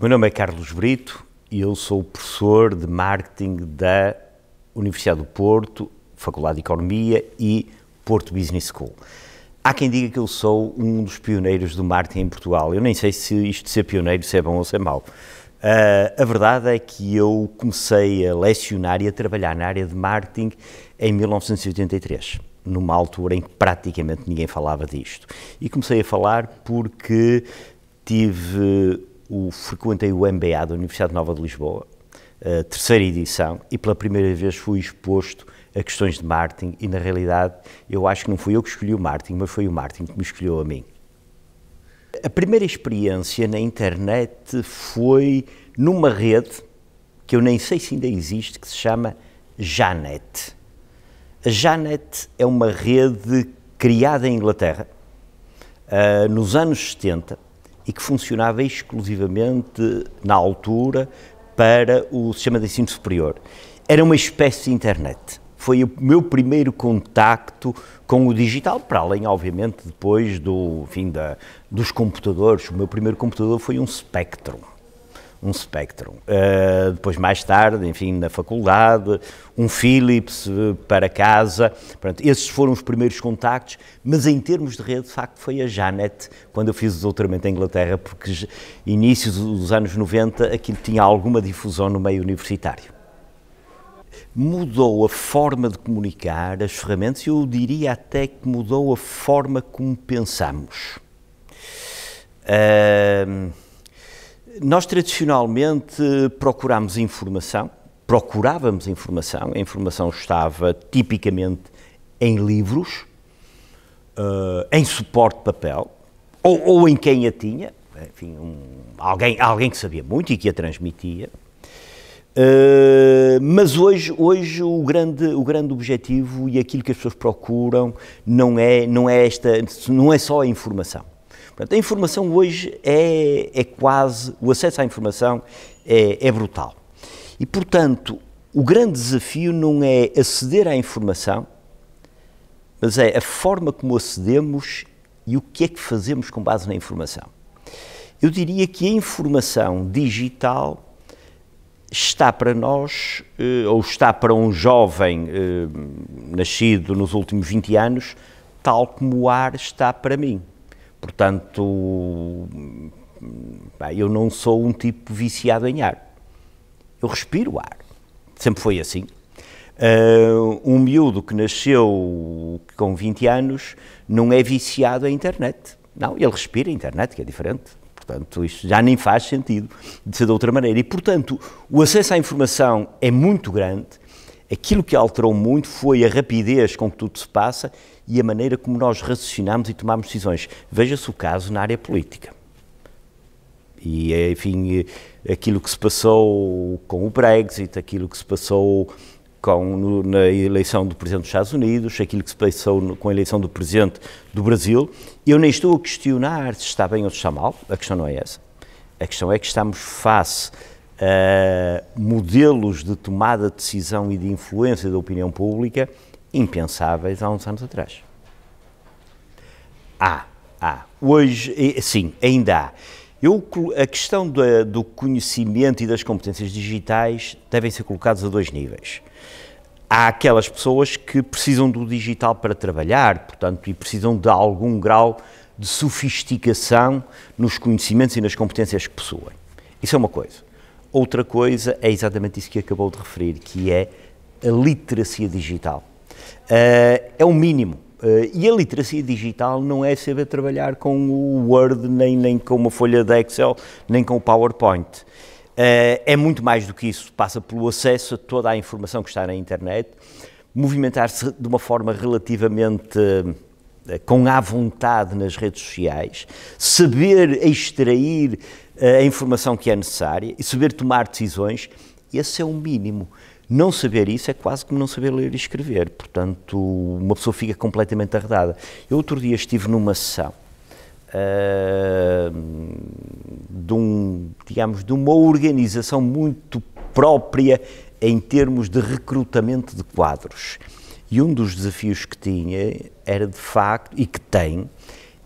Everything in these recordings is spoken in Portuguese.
meu nome é Carlos Brito e eu sou professor de marketing da Universidade do Porto, Faculdade de Economia e Porto Business School. Há quem diga que eu sou um dos pioneiros do marketing em Portugal. Eu nem sei se isto de ser pioneiro se é bom ou se é mau. Uh, a verdade é que eu comecei a lecionar e a trabalhar na área de marketing em 1983 numa altura em que praticamente ninguém falava disto. E comecei a falar porque tive o, frequentei o MBA da Universidade Nova de Lisboa, a terceira edição, e pela primeira vez fui exposto a questões de marketing e, na realidade, eu acho que não fui eu que escolhi o marketing, mas foi o marketing que me escolheu a mim. A primeira experiência na internet foi numa rede que eu nem sei se ainda existe, que se chama Janet. A Janet é uma rede criada em Inglaterra uh, nos anos 70 e que funcionava exclusivamente na altura para o sistema de ensino superior. Era uma espécie de internet. Foi o meu primeiro contacto com o digital, para além, obviamente, depois do fim da, dos computadores. O meu primeiro computador foi um Spectrum um Spectrum. Uh, depois, mais tarde, enfim, na faculdade, um Philips uh, para casa. Pronto, esses foram os primeiros contactos, mas em termos de rede, de facto, foi a Janet, quando eu fiz o doutoramento em Inglaterra, porque inícios dos anos 90 aquilo tinha alguma difusão no meio universitário. Mudou a forma de comunicar, as ferramentas, eu diria até que mudou a forma como pensamos. Uh, nós tradicionalmente procurámos informação, procurávamos informação, a informação estava tipicamente em livros, uh, em suporte de papel, ou, ou, em quem a tinha, enfim, um, alguém, alguém que sabia muito e que a transmitia. Uh, mas hoje, hoje o, grande, o grande objetivo e aquilo que as pessoas procuram não é, não é, esta, não é só a informação. Portanto, a informação hoje é, é quase, o acesso à informação é, é brutal. E, portanto, o grande desafio não é aceder à informação, mas é a forma como acedemos e o que é que fazemos com base na informação. Eu diria que a informação digital está para nós, eh, ou está para um jovem eh, nascido nos últimos 20 anos, tal como o ar está para mim. Portanto, eu não sou um tipo viciado em ar. Eu respiro ar. Sempre foi assim. Uh, um miúdo que nasceu com 20 anos não é viciado à internet. Não, ele respira a internet, que é diferente. Portanto, isto já nem faz sentido de ser de outra maneira. E, portanto, o acesso à informação é muito grande. Aquilo que alterou muito foi a rapidez com que tudo se passa e a maneira como nós raciocinamos e tomamos decisões. Veja-se o caso na área política. E, enfim, aquilo que se passou com o Brexit, aquilo que se passou com, no, na eleição do Presidente dos Estados Unidos, aquilo que se passou no, com a eleição do Presidente do Brasil. Eu nem estou a questionar se está bem ou se está mal, a questão não é essa. A questão é que estamos face a modelos de tomada de decisão e de influência da opinião pública impensáveis há uns anos atrás. Há, há. Hoje, sim, ainda há. Eu, a questão da, do conhecimento e das competências digitais devem ser colocados a dois níveis. Há aquelas pessoas que precisam do digital para trabalhar, portanto, e precisam de algum grau de sofisticação nos conhecimentos e nas competências que possuem. Isso é uma coisa. Outra coisa é exatamente isso que acabou de referir, que é a literacia digital. Eh, é o mínimo. Eh, e a literacia digital não é saber trabalhar com o Word, nem, nem com uma folha de Excel, nem com o PowerPoint. Eh, é muito mais do que isso. Passa pelo acesso a toda a informação que está na internet, movimentar-se de uma forma relativamente com à vontade nas redes sociais, saber extrair a informação que é necessária e saber tomar decisões, esse é o mínimo. Não saber isso é quase como não saber ler e escrever, portanto, uma pessoa fica completamente arredada. Eu outro dia estive numa sessão uh, de um, digamos, de uma organização muito própria em termos de recrutamento de quadros. E um dos desafios que tinha era de facto, e que tem,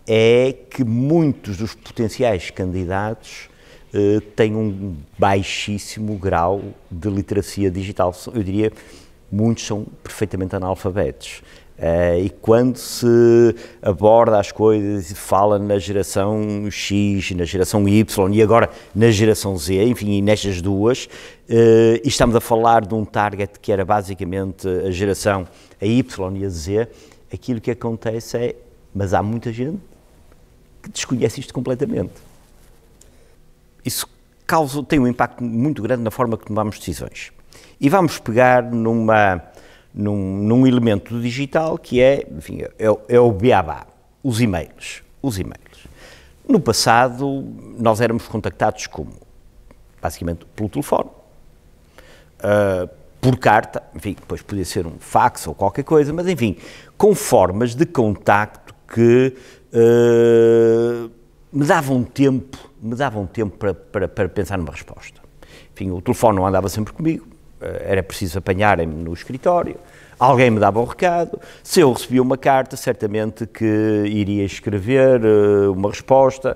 é que muitos dos potenciais candidatos eh, tem um baixíssimo grau de literacia digital. Eu diria muitos são perfeitamente analfabetos. Uh, e quando se aborda as coisas e fala na geração X, na geração Y e agora na geração Z, enfim, e nestas duas, uh, estamos a falar de um target que era basicamente a geração a Y e a Z, aquilo que acontece é, mas há muita gente que desconhece isto completamente isso causa, tem um impacto muito grande na forma que tomamos decisões. E vamos pegar numa, num, num elemento digital que é, enfim, é, é o beabá, os e-mails. Os e-mails. No passado, nós éramos contactados como? Basicamente pelo telefone, uh, por carta, enfim, depois podia ser um fax ou qualquer coisa, mas enfim, com formas de contacto que uh, me davam tempo me davam tempo para, para, para pensar numa resposta. Enfim, o telefone não andava sempre comigo, eh, era preciso apanharem-me no escritório, alguém me dava um recado. Se eu recebia uma carta, certamente que iria escrever eh, uma resposta.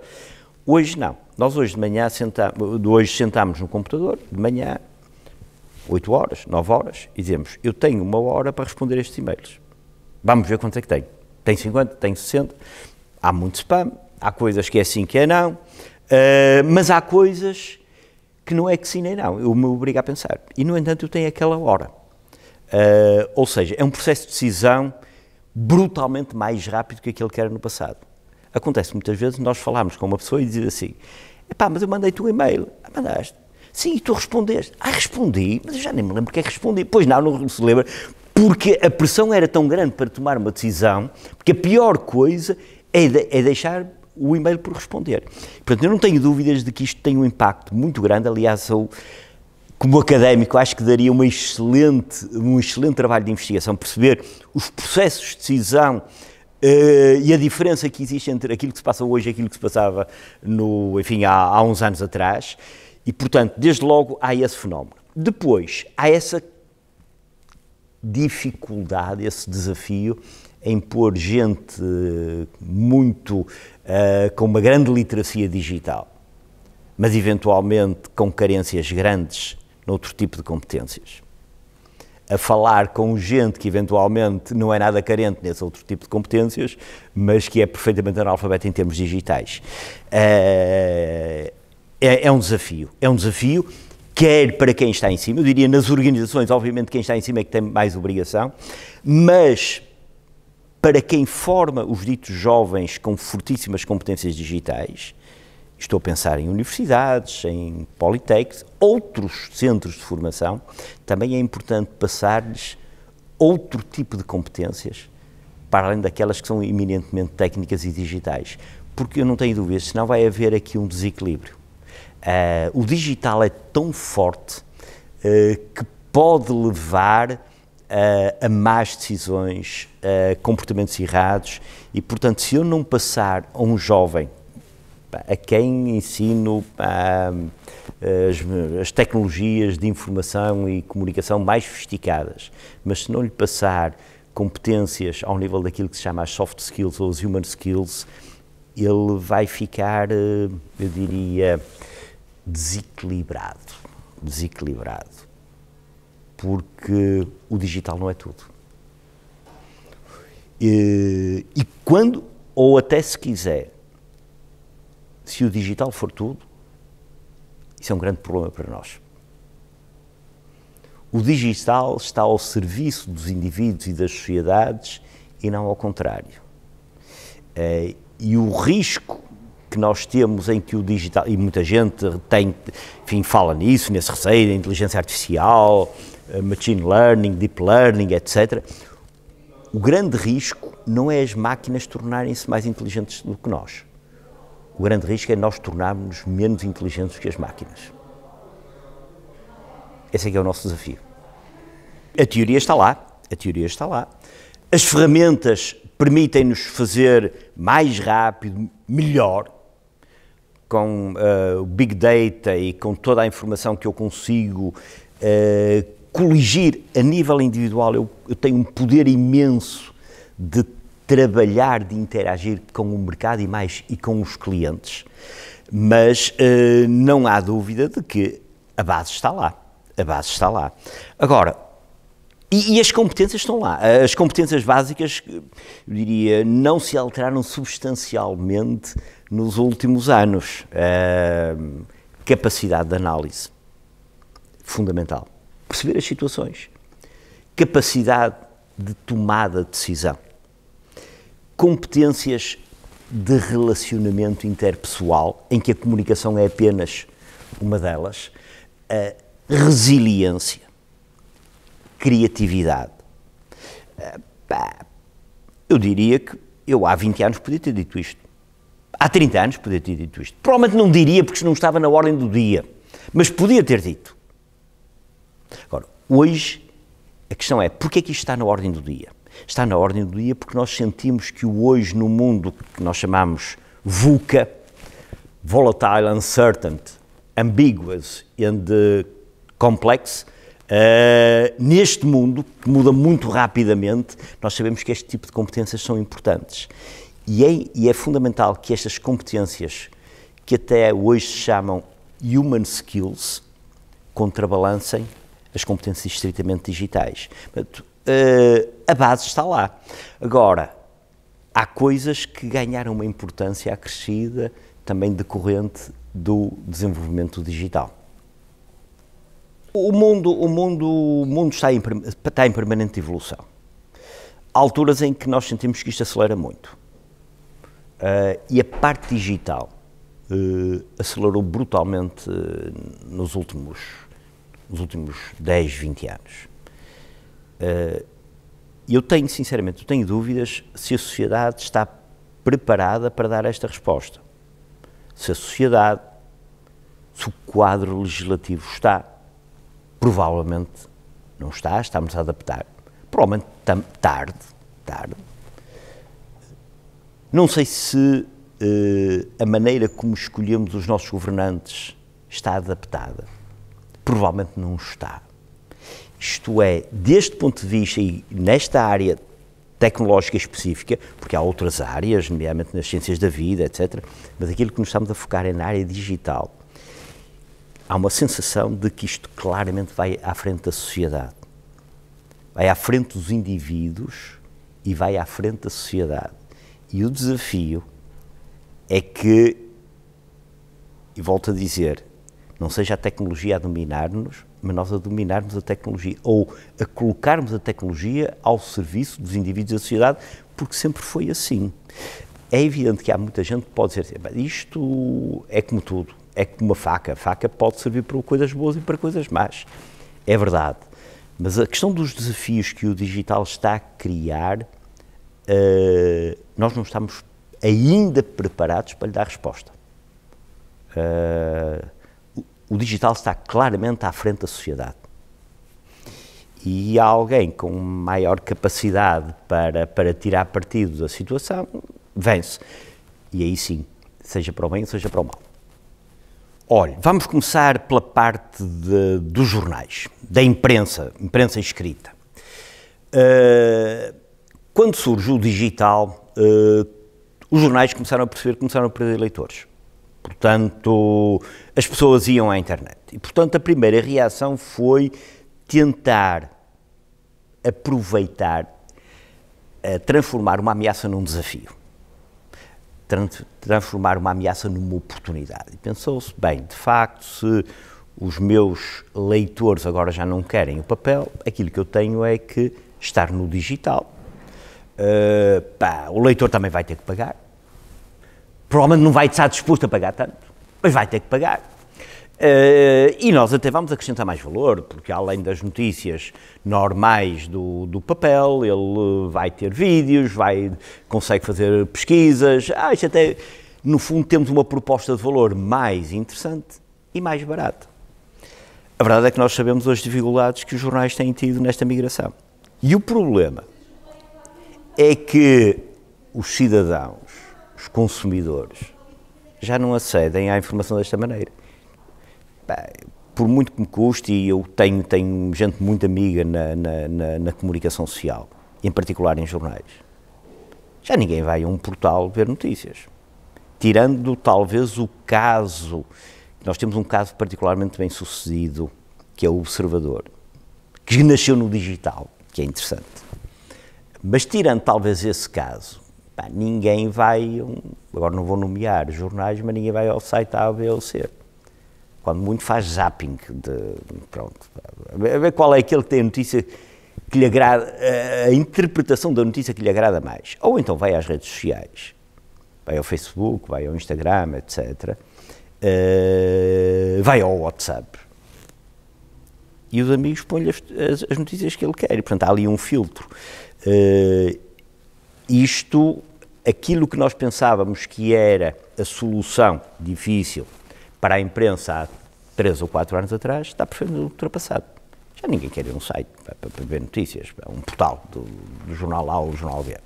Hoje não. Nós hoje de manhã senta, hoje sentámos no computador, de manhã, 8 horas, 9 horas, e dizemos, eu tenho uma hora para responder estes e-mails. Vamos ver quanto é que tenho. Tem 50, tem 60. Há muito spam, há coisas que é sim, que é não. Eh, mas há coisas que não é que sim nem não, eu me obrigo a pensar. E, no entanto, eu tenho aquela hora. Uh, ou seja, é um processo de decisão brutalmente mais rápido que aquele que era no passado. Acontece muitas vezes nós falámos com uma pessoa e dizer assim: pá, mas eu mandei-te um e-mail. Ah, mandaste. Sim, e tu respondeste. Ah, respondi, mas eu já nem me lembro o que é que respondi. Pois não, não se lembra. Porque a pressão era tão grande para tomar uma decisão, porque a pior coisa é, de, é deixar o e-mail por responder. Portanto, eu não tenho dúvidas de que isto tem um impacto muito grande. Aliás, eu, como académico, acho que daria uma excelente, um excelente trabalho de investigação, perceber os processos de decisão Uh, e a diferença que existe entre aquilo que se passa hoje e aquilo que se passava no, enfim, há, há, uns anos atrás. E, portanto, desde logo há esse fenómeno. Depois, há essa dificuldade, esse desafio em pôr gente eh, muito uh, com uma grande literacia digital, mas eventualmente com carências grandes noutro tipo de competências. A falar com gente que eventualmente não é nada carente nesse outro tipo de competências, mas que é perfeitamente analfabeta em termos digitais. Uh, é, é um desafio. É um desafio quer para quem está em cima, eu diria nas organizações, obviamente quem está em cima é que tem mais obrigação, mas para quem forma os ditos jovens com fortíssimas competências digitais, estou a pensar em universidades, em politécnicos, outros centros de formação, também é importante passar-lhes outro tipo de competências, para além daquelas que são eminentemente técnicas e digitais. Porque eu não tenho dúvidas, senão vai haver aqui um desequilíbrio. Uh, o digital é tão forte uh, que pode levar a, eh, a más decisões, a eh, comportamentos errados e, portanto, se eu não passar a um jovem a quem ensino eh, as, as, tecnologias de informação e comunicação mais sofisticadas, mas se não lhe passar competências ao nível daquilo que se chama as soft skills ou as human skills, ele vai ficar, eu diria, desequilibrado. Desequilibrado porque o digital não é tudo. E, e quando, ou até se quiser, se o digital for tudo, isso é um grande problema para nós. O digital está ao serviço dos indivíduos e das sociedades e não ao contrário. Eh, e o risco que nós temos em que o digital, e muita gente tem, enfim, fala nisso, nesse receio da inteligência artificial, eh, machine learning, deep learning, etc. O grande risco não é as máquinas tornarem-se mais inteligentes do que nós. O grande risco é nós tornarmos-nos menos inteligentes que as máquinas. Esse é que é o nosso desafio. A teoria está lá, a teoria está lá. As ferramentas permitem-nos fazer mais rápido, melhor, com eh, o uh, Big Data e com toda a informação que eu consigo uh, coligir a nível individual, eu, eu tenho um poder imenso de trabalhar, de interagir com o mercado e mais e com os clientes. Mas uh, não há dúvida de que a base está lá. A base está lá. Agora, e, e, as competências estão lá. As competências básicas, eu diria, não se alteraram substancialmente nos últimos anos. Uh, capacidade de análise, fundamental perceber as situações, capacidade de tomada de decisão, competências de relacionamento interpessoal, em que a comunicação é apenas uma delas, resiliência, criatividade. Ah, eu diria que eu há 20 anos podia ter dito isto. Há 30 anos podia ter dito isto. Provavelmente não diria porque não estava na ordem do dia, mas podia ter dito. Agora, hoje a questão é porque é que isto está na ordem do dia? Está na ordem do dia porque nós sentimos que o hoje no mundo que nós chamamos VUCA, Volatile, Uncertain, Ambiguous and uh, Complex, uh, neste mundo que muda muito rapidamente, nós sabemos que este tipo de competências são importantes. E é, e é fundamental que estas competências, que até hoje se chamam Human Skills, contrabalancem as competências estritamente digitais. Portanto, uh, a base está lá. Agora, há coisas que ganharam uma importância acrescida também decorrente do desenvolvimento digital. O mundo, o mundo, o mundo está, em, está em permanente evolução. Há alturas em que nós sentimos que isto acelera muito. Uh, e a parte digital uh, acelerou brutalmente uh, nos últimos nos últimos 10, 20 anos. Uh, eu tenho, sinceramente, eu tenho dúvidas se a sociedade está preparada para dar esta resposta. Se a sociedade, se o quadro legislativo está, provavelmente não está, estamos a adaptar. Provavelmente tarde, tarde. Não sei se uh, a maneira como escolhemos os nossos governantes está adaptada provavelmente não está. Isto é, deste ponto de vista e nesta área tecnológica específica, porque há outras áreas, nomeadamente nas ciências da vida, etc., mas aquilo que nos estamos a focar é na área digital. Há uma sensação de que isto claramente vai à frente da sociedade, vai à frente dos indivíduos e vai à frente da sociedade. E o desafio é que, e volto a dizer, não seja a tecnologia a dominar-nos, mas nós a dominarmos a tecnologia ou a colocarmos a tecnologia ao serviço dos indivíduos e da sociedade, porque sempre foi assim. É evidente que há muita gente que pode dizer assim, isto é como tudo, é como uma faca. A faca pode servir para coisas boas e para coisas más. É verdade. Mas a questão dos desafios que o digital está a criar, uh, nós não estamos ainda preparados para lhe dar resposta. Uh, o digital está claramente à frente da sociedade. E há alguém com maior capacidade para, para tirar partido da situação, vence. E aí sim, seja para o bem, seja para o mal. Olha, vamos começar pela parte de, dos jornais, da imprensa, imprensa escrita. Uh, quando surge o digital, uh, os jornais começaram a perceber, que começaram a perder leitores. Portanto, as pessoas iam à internet. E, portanto, a primeira reação foi tentar aproveitar, eh, transformar uma ameaça num desafio, transformar uma ameaça numa oportunidade. E pensou-se, bem, de facto, se os meus leitores agora já não querem o papel, aquilo que eu tenho é que estar no digital. Uh, pá, o leitor também vai ter que pagar provavelmente não vai estar disposto a pagar tanto, mas vai ter que pagar. Uh, e nós até vamos acrescentar mais valor, porque além das notícias normais do, do papel, ele vai ter vídeos, vai, consegue fazer pesquisas. Ah, isto até, no fundo, temos uma proposta de valor mais interessante e mais barata. A verdade é que nós sabemos as dificuldades que os jornais têm tido nesta migração. E o problema é que os cidadãos os consumidores já não acedem à informação desta maneira. Por muito que me custe, e eu tenho, tenho gente muito amiga na, na, na, na comunicação social, em particular em jornais, já ninguém vai a um portal ver notícias. Tirando talvez o caso, nós temos um caso particularmente bem sucedido, que é o Observador, que nasceu no digital, que é interessante. Mas tirando talvez esse caso, pá, ninguém vai, agora não vou nomear jornais, mas ninguém vai ao site da ABLC. Quando muito faz zapping, de, pronto, a ver qual é aquele que tem a notícia que lhe agrada, a interpretação da notícia que lhe agrada mais. Ou então vai às redes sociais, vai ao Facebook, vai ao Instagram, etc. Uh, eh, vai ao WhatsApp. E os amigos põem-lhe as, as, as, notícias que ele quer. E, portanto, há ali um filtro. Uh, isto aquilo que nós pensávamos que era a solução difícil para a imprensa há três ou quatro anos atrás está perfeitamente ultrapassado. Já ninguém quer ir a um site para, para, ver notícias, é um portal do, do jornal A ou do jornal B.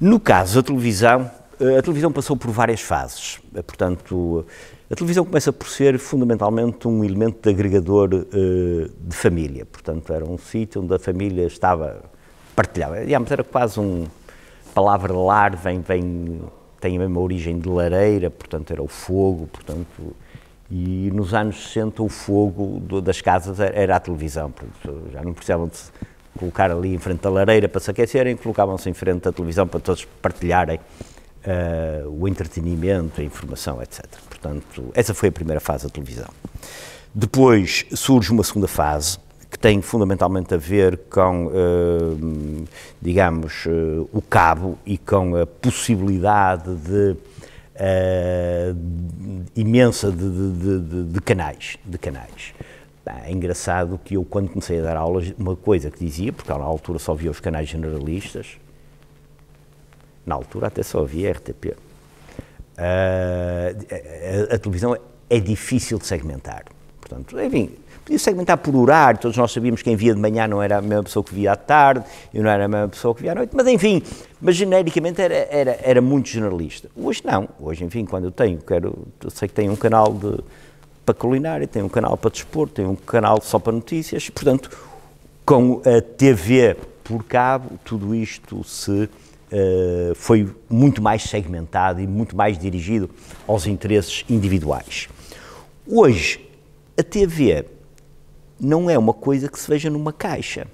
No caso da televisão, eh, a televisão passou por várias fases. Eh, portanto, a televisão começa por ser fundamentalmente um elemento de agregador eh, de família. Portanto, era um sítio onde a família estava partilhada. Digamos, era quase um, palavra lar vem, vem, tem a mesma origem de lareira, portanto era o fogo, portanto, e nos anos 60 o fogo do, das casas era a televisão, portanto, já não precisavam de colocar ali em frente da lareira para se aquecerem, colocavam-se em frente da televisão para todos partilharem uh, o entretenimento, a informação, etc. Portanto, essa foi a primeira fase da televisão. Depois surge uma segunda fase, que tem fundamentalmente a ver com, eh, digamos, eh, o cabo e com a possibilidade de, eh, imensa de, de, de, de, canais, de canais. é engraçado que eu, quando comecei a dar aulas, uma coisa que dizia, porque na altura só via os canais generalistas, na altura até só havia RTP. Uh, a, a, a, televisão é difícil de segmentar. Portanto, enfim, Podia segmentar por horário, todos nós sabíamos que quem via de manhã não era a mesma pessoa que via à tarde, e não era a mesma pessoa que via à noite, mas enfim, mas genericamente era, era, era muito generalista. Hoje não, hoje enfim, quando eu tenho, quero, eu sei que tenho um canal de, para culinária, tenho um canal para desporto, tenho um canal só para notícias, portanto, com a TV por cabo, tudo isto se Uh, foi muito mais segmentado e muito mais dirigido aos interesses individuais. Hoje, a TV não é uma coisa que se veja numa caixa.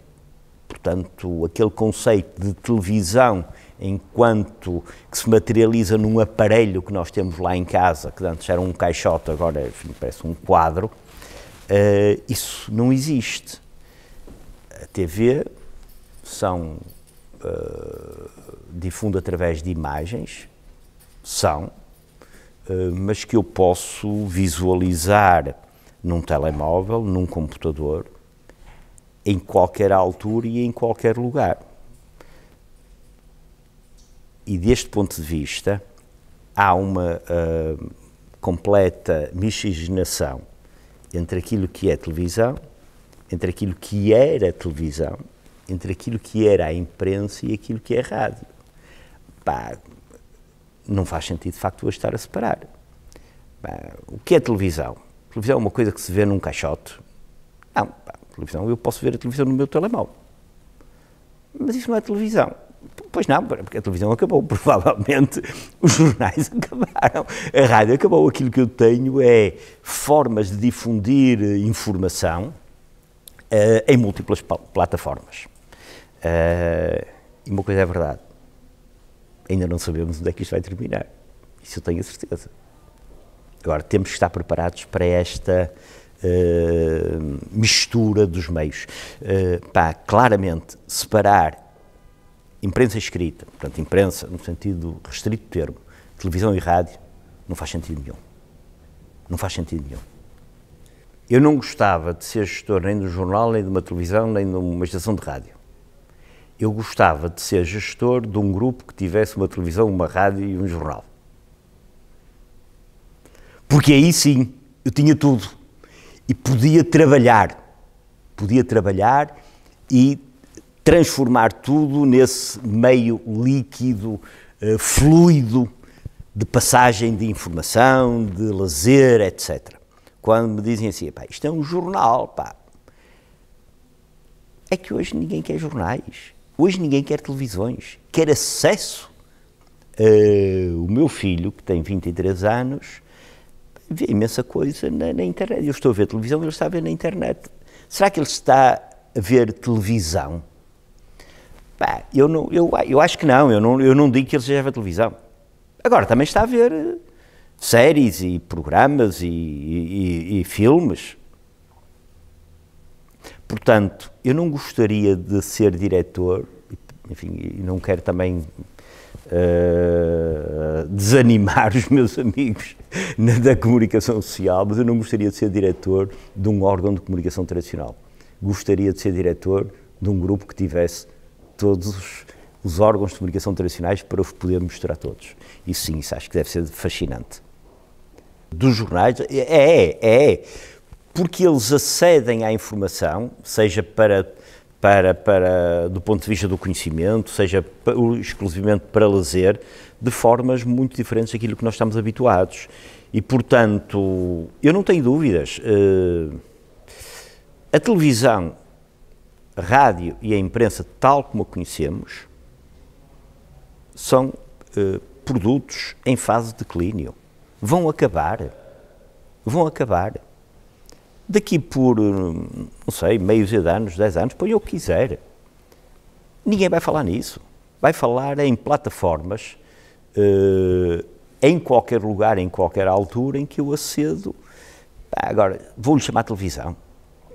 Portanto, aquele conceito de televisão enquanto que se materializa num aparelho que nós temos lá em casa, que antes era um caixote, agora enfim, parece um quadro, uh, isso não existe. A TV são, uh, difunde através de imagens, são, uh, mas que eu posso visualizar num telemóvel, num computador, em qualquer altura e em qualquer lugar. E deste ponto de vista, há uma uh, completa miscigenação entre aquilo que é televisão, entre aquilo que era televisão, entre aquilo que era a imprensa e aquilo que é rádio. Pá, não faz sentido, de facto, hoje estar a separar. o que é televisão? televisão é uma coisa que se vê num caixote. Não, pá, televisão, eu posso ver a televisão no meu telemóvel. Mas isso não é televisão. Pois não, porque a televisão acabou, provavelmente os jornais acabaram, a rádio acabou. Aquilo que eu tenho é formas de difundir eh, informação uh, em múltiplas plataformas. Uh, e uma coisa é verdade, ainda não sabemos onde é que isto vai terminar. Isso eu tenho a certeza. Agora, temos que estar preparados para esta uh, mistura dos meios. Uh, pá, claramente, separar imprensa escrita, portanto, imprensa no sentido restrito do termo, televisão e rádio, não faz sentido nenhum. Não faz sentido nenhum. Eu não gostava de ser gestor nem de um jornal, nem de uma televisão, nem de uma estação de rádio. Eu gostava de ser gestor de um grupo que tivesse uma televisão, uma rádio e um jornal. Porque aí sim, eu tinha tudo. E podia trabalhar. Podia trabalhar e transformar tudo nesse meio líquido, eh, fluido de passagem de informação, de lazer, etc. Quando me dizem assim, pá, isto é um jornal, pá. É que hoje ninguém quer jornais, hoje ninguém quer televisões, quer acesso. Uh, o meu filho, que tem 23 anos, vê imensa coisa na, na internet. Eu estou a ver televisão, ele está a ver na internet. Será que ele está a ver televisão? Bah, eu, não, eu, eu acho que não, eu não, eu não digo que ele seja a ver televisão. Agora, também está a ver eh, séries e programas e, e, e, filmes. Portanto, eu não gostaria de ser diretor, enfim, e não quero também eh, desanimar os meus amigos da comunicação social, mas eu não gostaria de ser diretor de um órgão de comunicação tradicional. Gostaria de ser diretor de um grupo que tivesse todos os órgãos de comunicação tradicionais para os poder mostrar todos. Isso sim, isso acho que deve ser fascinante. Dos jornais, é, é, é, porque eles acedem à informação, seja para para, para, do ponto de vista do conhecimento, seja exclusivamente para lazer, de formas muito diferentes daquilo que nós estamos habituados. E, portanto, eu não tenho dúvidas. Eh, a televisão, a rádio e a imprensa, tal como a conhecemos, são eh, produtos em fase de declínio. Vão acabar. Vão acabar daqui por, não sei, meio de anos, dez anos, põe eu quiser. Ninguém vai falar nisso. Vai falar em plataformas, uh, em qualquer lugar, em qualquer altura em que eu acedo. Pá, agora, vou-lhe chamar televisão.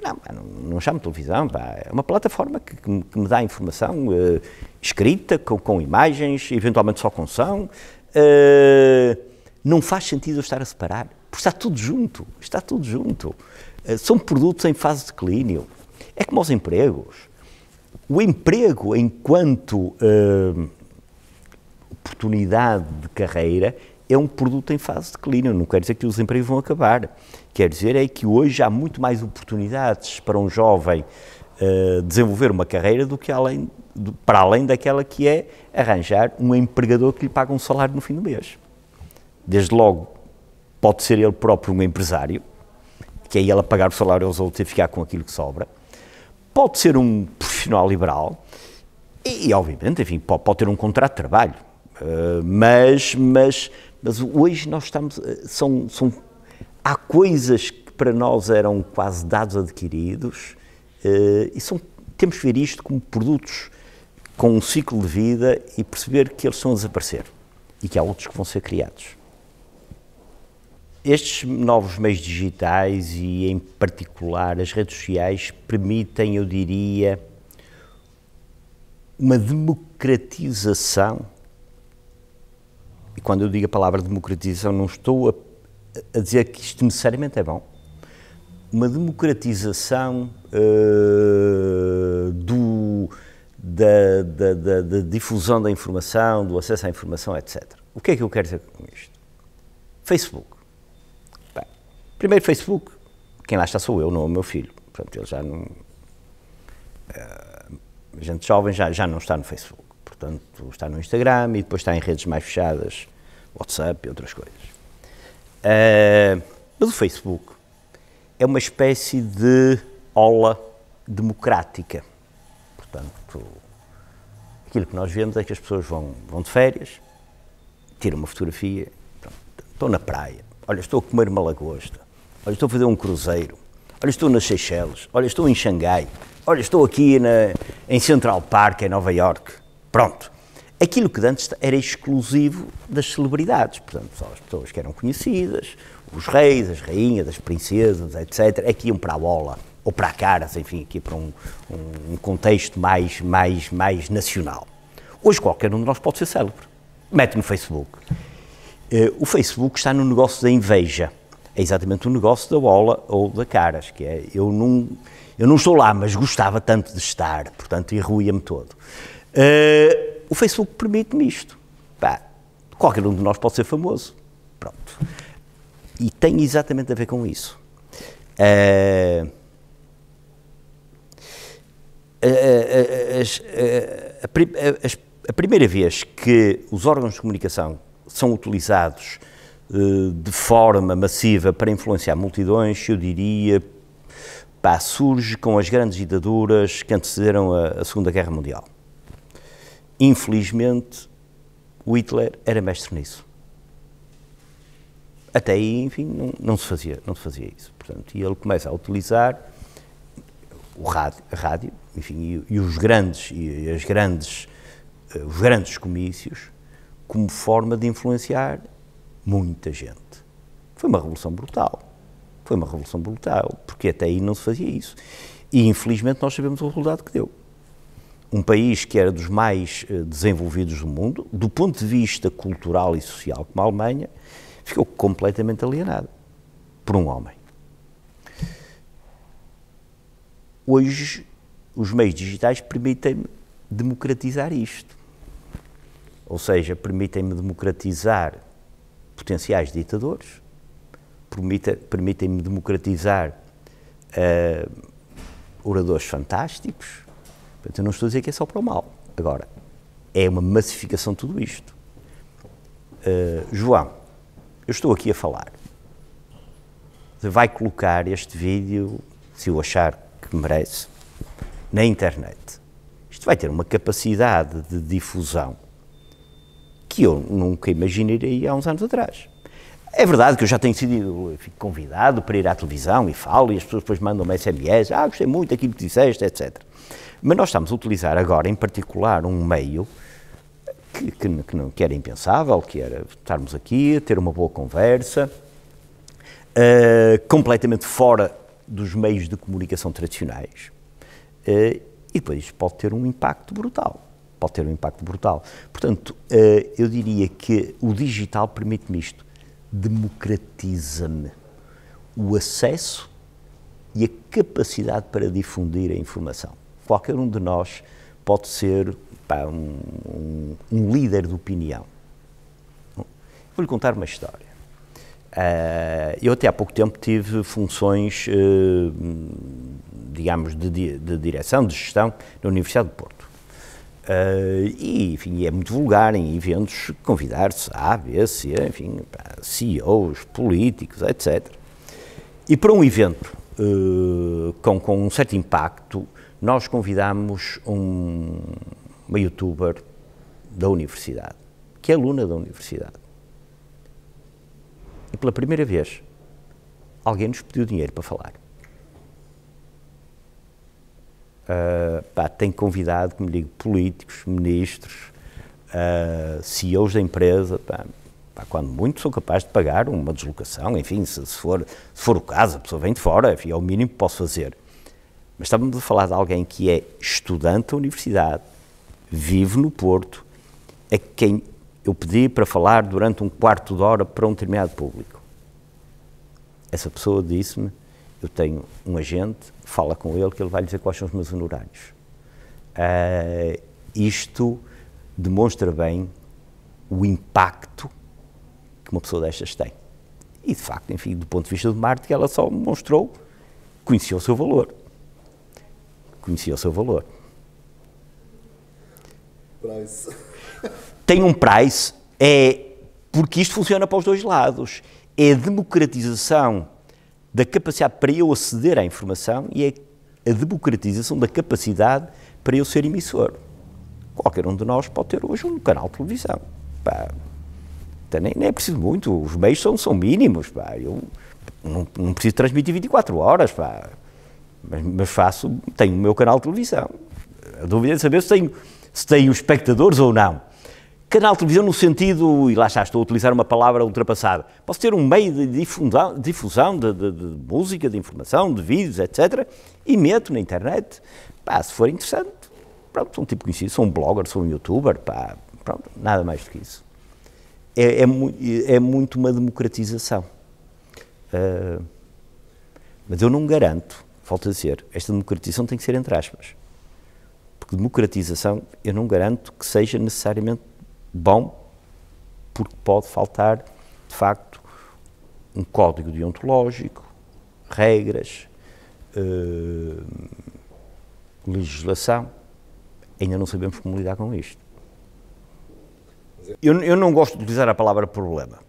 Não, pá, não, não, chamo televisão, pá. é uma plataforma que, que me dá informação uh, escrita, com, com, imagens, eventualmente só com som. Uh, não faz sentido eu estar a separar, porque está tudo junto, está tudo junto. Eh, são produtos em fase de declínio. É como os empregos. O emprego, enquanto uh, oportunidade de carreira, é um produto em fase de declínio. Não quer dizer que os empregos vão acabar. Quer dizer é que hoje há muito mais oportunidades para um jovem uh, desenvolver uma carreira do que além, do, para além daquela que é arranjar um empregador que lhe paga um salário no fim do mês. Desde logo, pode ser ele próprio um empresário, que é ela pagar o salário aos outros e ficar com aquilo que sobra. Pode ser um profissional liberal e, obviamente, enfim, pode, pode ter um contrato de trabalho, uh, mas, mas, mas hoje nós estamos, eh, são, são, há coisas que para nós eram quase dados adquiridos uh, e são, temos que ver isto como produtos com um ciclo de vida e perceber que eles estão a desaparecer e que há outros que vão ser criados. Estes novos meios digitais e, em particular, as redes sociais permitem, eu diria, uma democratização. E quando eu digo a palavra democratização, não estou a, a dizer que isto necessariamente é bom. Uma democratização uh, do, da, da, da, da difusão da informação, do acesso à informação, etc. O que é que eu quero dizer com isto? Facebook Primeiro Facebook, quem lá está sou eu, não é o meu filho. Portanto, ele já não. Eh, a gente jovem já, já não está no Facebook. Portanto, está no Instagram e depois está em redes mais fechadas, WhatsApp e outras coisas. Uh, mas o Facebook é uma espécie de ola democrática. Portanto, aquilo que nós vemos é que as pessoas vão, vão de férias, tiram uma fotografia, pronto, na praia, olha, estou a comer uma lagosta, olha, estou a fazer um cruzeiro, olha, estou nas Seychelles, olha, estou em Xangai, olha, estou aqui na, em Central Park, em Nova York. Pronto. Aquilo que antes era exclusivo das celebridades, portanto, só as pessoas que eram conhecidas, os reis, as rainhas, as princesas, etc., é que iam para a bola ou para a Caras, enfim, aqui para um, um, contexto mais, mais, mais nacional. Hoje qualquer um de nós pode ser célebre. Mete no Facebook. Uh, o Facebook está no negócio da inveja é exatamente o negócio da bola ou da Caras, que é, eu não, eu não estou lá, mas gostava tanto de estar, portanto, ruía me todo. Uh, o Facebook permite-me isto. Pá, qualquer um de nós pode ser famoso. Pronto. E tem exatamente a ver com isso. Uh, as, a, a, a, a primeira vez que os órgãos de comunicação são utilizados eh, de forma massiva para influenciar multidões, eu diria, pá, surge com as grandes ditaduras que antecederam a, a Segunda Guerra Mundial. Infelizmente, Hitler era mestre nisso. Até aí, enfim, não, não, se, fazia, não se fazia isso. Portanto, e ele começa a utilizar o rádio, rádio enfim, e, e, os grandes, e as grandes, eh, os grandes comícios como forma de influenciar muita gente. Foi uma revolução brutal. Foi uma revolução brutal, porque até aí não se fazia isso. E infelizmente nós sabemos o resultado que deu. Um país que era dos mais eh, desenvolvidos do mundo, do ponto de vista cultural e social, como a Alemanha, ficou completamente alienado por um homem. Hoje, os meios digitais permitem-me democratizar isto. Ou seja, permitem-me democratizar potenciais ditadores, permitem-me democratizar uh, oradores fantásticos. Portanto, eu não estou a dizer que é só para o mal. Agora, é uma massificação de tudo isto. Uh, João, eu estou aqui a falar. Vai colocar este vídeo, se eu achar que merece, na internet. Isto vai ter uma capacidade de difusão que eu nunca imaginaria há uns anos atrás. É verdade que eu já tenho sido convidado para ir à televisão e falo, e as pessoas depois mandam-me SMS, ah, gostei muito daquilo que disseste, etc. Mas nós estamos a utilizar agora, em particular, um meio que, que, que, não, que era impensável, que era estarmos aqui, ter uma boa conversa, uh, completamente fora dos meios de comunicação tradicionais, uh, e depois pode ter um impacto brutal pode ter um impacto brutal. Portanto, eh, eu diria que o digital permite-me isto, democratiza-me o acesso e a capacidade para difundir a informação. Qualquer um de nós pode ser pá, um, um, um, líder de opinião. Vou-lhe contar uma história. Uh, eu até há pouco tempo tive funções, uh, digamos, de, de direção, de gestão na Universidade de Porto. Uh, e, enfim, é muito vulgar em eventos convidar-se A, B, C, enfim, CEOs, políticos, etc. E para um evento uh, com, com um certo impacto, nós convidámos um, uma youtuber da universidade, que é aluna da universidade. E pela primeira vez, alguém nos pediu dinheiro para falar uh, pá, tem convidado, como digo, políticos, ministros, uh, ah, CEOs da empresa, pá, pá, quando muito sou capaz de pagar uma deslocação, enfim, se, se, for, se for o caso, a pessoa vem de fora, enfim, é o mínimo que posso fazer. Mas estávamos a falar de alguém que é estudante da universidade, vive no Porto, a quem eu pedi para falar durante um quarto de hora para um determinado público. Essa pessoa disse-me: Eu tenho um agente fala com ele que ele vai lhe dizer quais são os meus honorários. Uh, isto demonstra bem o impacto que uma pessoa destas tem. E de facto, enfim, do ponto de vista de Marte, ela só mostrou, conheceu o seu valor. Conheceu o seu valor. Price. Tem um price, é porque isto funciona para os dois lados. É a democratização da capacidade para eu aceder à informação e a, é a democratização da capacidade para eu ser emissor. Qualquer um de nós pode ter hoje um canal de televisão. Pá, então nem, nem é preciso muito, os meios são, são mínimos. Pá, eu não, não preciso transmitir 24 horas, pá, mas, mas faço, tenho o meu canal de televisão. A dúvida é saber se tenho, se tenho espectadores ou não canal de televisão no sentido, e lá já estou a utilizar uma palavra ultrapassada, posso ter um meio de difundão, difusão de, de, de, música, de informação, de vídeos, etc. E meto na internet, pá, se for interessante, pronto, sou um tipo conhecido, sou um blogger, sou um youtuber, pá, pronto, nada mais do que isso. É, é, é muito uma democratização. Uh, mas eu não garanto, falta dizer, esta democratização tem que ser entre aspas. Porque democratização eu não garanto que seja necessariamente bom, porque pode faltar, de facto, um código deontológico, regras, eh, legislação. Ainda não sabemos como lidar com isto. Eu, eu não gosto de utilizar a palavra problema.